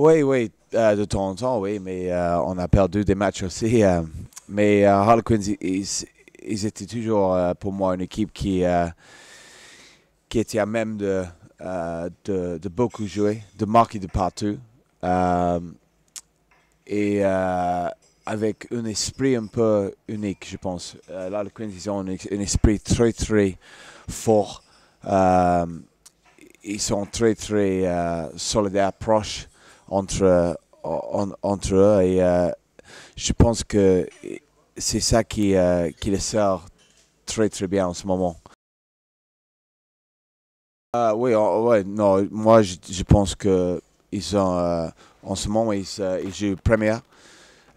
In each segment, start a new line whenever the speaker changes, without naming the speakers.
Oui, oui, euh, de temps en temps, oui, mais euh, on a perdu des matchs aussi. Euh, mais Harlequins, ils, ils, étaient toujours pour moi une équipe qui, qui était à même de, de, beaucoup jouer, de marquer de partout. et avec un esprit un peu unique, je pense. Euh, ils ont un, un, esprit très, très fort. ils sont très, très solidaires, proches entre, euh, entre eux. Et euh, je pense que c'est ça qui, euh, qui les sort très très bien en ce moment. oui, ouais, non, moi je, je pense que ils en ce moment ils, ils jouent première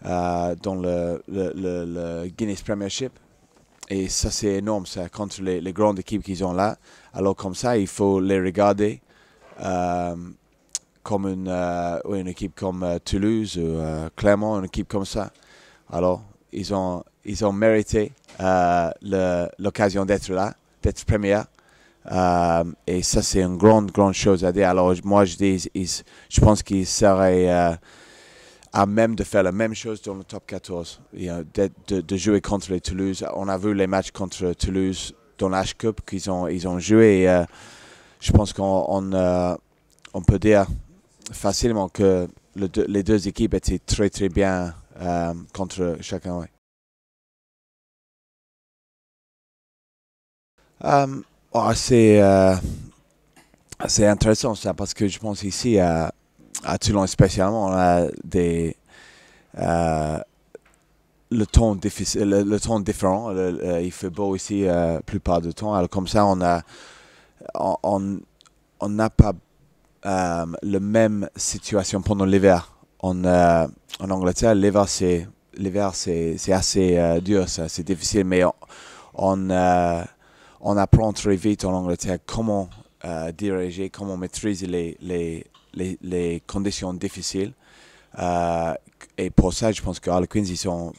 dans le, le, le, Guinness Premiership. Et ça, c'est énorme, ça, contre les, les grandes équipes qu'ils ont là. Alors, comme ça, il faut les regarder comme une, euh, une équipe comme euh, Toulouse ou euh, Clermont, une équipe comme ça. Alors, ils ont, ils ont mérité l'occasion d'être là, d'être première. et ça, c'est une grande, grande chose à dire. Alors, moi, je, dis, je pense qu'ils seraient à même de faire la même chose dans le top 14, de, jouer contre les Toulouse. On a vu les matchs contre Toulouse dans l'H-Cup qu'ils ont, ils ont joué. je pense qu'on on peut dire facilement que le deux, les deux équipes étaient très très bien euh, contre chacun. Ouais. Euh, euh, c'est intéressant ça parce que je pense ici à, à Toulon spécialement on a des le temps difficile le, temps différent il fait beau ici la plupart du temps alors comme ça on a on n'a pas euh, la même situation pendant l'hiver. En, euh, en Angleterre, l'hiver, c'est, l'hiver, c'est, assez euh, dur, c'est difficile, mais on, on, apprend très vite en Angleterre comment diriger, comment maîtriser les, les, les, conditions difficiles. et pour ça, je pense que Queens ils, sont,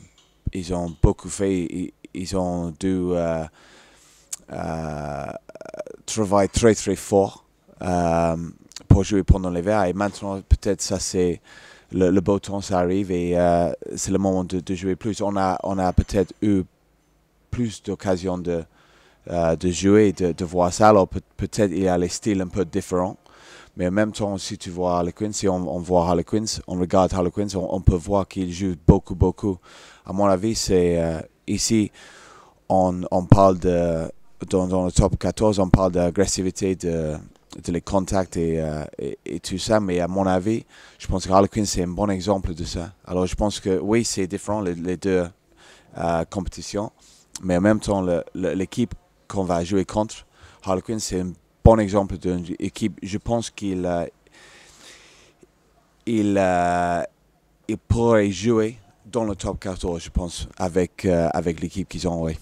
ils ont beaucoup fait, ils, ont dû travailler très très fort pour jouer pendant l'hiver. Et maintenant, peut-être ça c'est le, beau temps, ça arrive et euh, c'est le moment de, jouer plus. On a, on a peut-être eu plus d'occasions de, euh, de jouer, de, de voir ça. Alors peut-être il y a les styles un peu différents. Mais en même temps, si tu vois Harlequins, si on, voit Harlequins, on regarde Harlequins, on, on peut voir qu'il joue beaucoup, beaucoup. À mon avis, c'est euh, ici, on, on, parle de, dans, dans le top 14, on parle d'agressivité, de, de les contacts euh, et, et, tout ça. Mais à mon avis, je pense que Harlequin, c'est un bon exemple de ça. Alors, je pense que oui, c'est différent, les, deux euh, compétitions. Mais en même temps, l'équipe qu'on va jouer contre, Harlequin, c'est un bon exemple d'une équipe. Je pense qu'il euh, il, pourrait jouer dans le top 14, je pense, avec, avec l'équipe qu'ils ont. Oui.